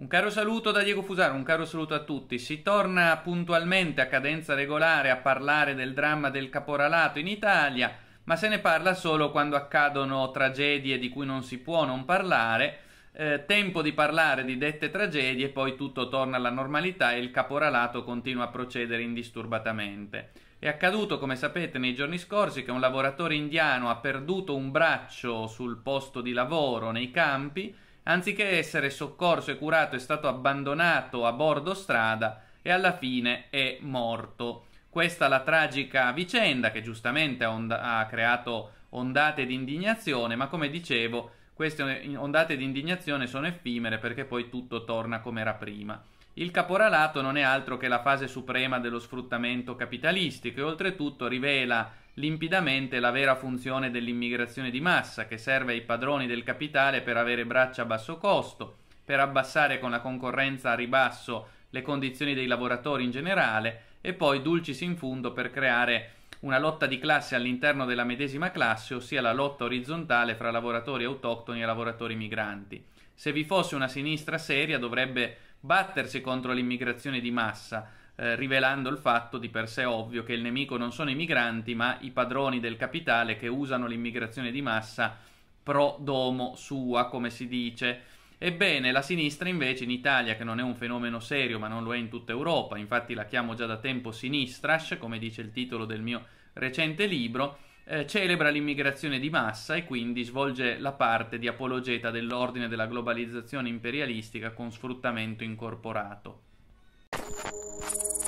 Un caro saluto da Diego Fusaro, un caro saluto a tutti. Si torna puntualmente a cadenza regolare a parlare del dramma del caporalato in Italia, ma se ne parla solo quando accadono tragedie di cui non si può non parlare. Eh, tempo di parlare di dette tragedie, poi tutto torna alla normalità e il caporalato continua a procedere indisturbatamente. È accaduto, come sapete, nei giorni scorsi che un lavoratore indiano ha perduto un braccio sul posto di lavoro nei campi anziché essere soccorso e curato è stato abbandonato a bordo strada e alla fine è morto. Questa è la tragica vicenda che giustamente ha, ha creato ondate di indignazione, ma come dicevo, queste ondate di indignazione sono effimere perché poi tutto torna come era prima. Il caporalato non è altro che la fase suprema dello sfruttamento capitalistico e oltretutto rivela limpidamente la vera funzione dell'immigrazione di massa, che serve ai padroni del capitale per avere braccia a basso costo, per abbassare con la concorrenza a ribasso le condizioni dei lavoratori in generale e poi dulcis in fundo per creare una lotta di classe all'interno della medesima classe, ossia la lotta orizzontale fra lavoratori autoctoni e lavoratori migranti. Se vi fosse una sinistra seria dovrebbe battersi contro l'immigrazione di massa, eh, rivelando il fatto di per sé ovvio che il nemico non sono i migranti, ma i padroni del capitale che usano l'immigrazione di massa pro domo sua, come si dice. Ebbene, la sinistra invece in Italia, che non è un fenomeno serio, ma non lo è in tutta Europa, infatti la chiamo già da tempo sinistrash, come dice il titolo del mio recente libro, eh, celebra l'immigrazione di massa e quindi svolge la parte di apologeta dell'ordine della globalizzazione imperialistica con sfruttamento incorporato. Thank you.